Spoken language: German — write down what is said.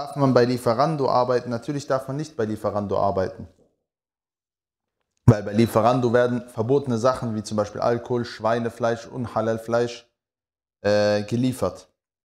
Darf man bei Lieferando arbeiten? Natürlich darf man nicht bei Lieferando arbeiten. Weil bei Lieferando werden verbotene Sachen wie zum Beispiel Alkohol, Schweinefleisch und Halalfleisch äh, geliefert.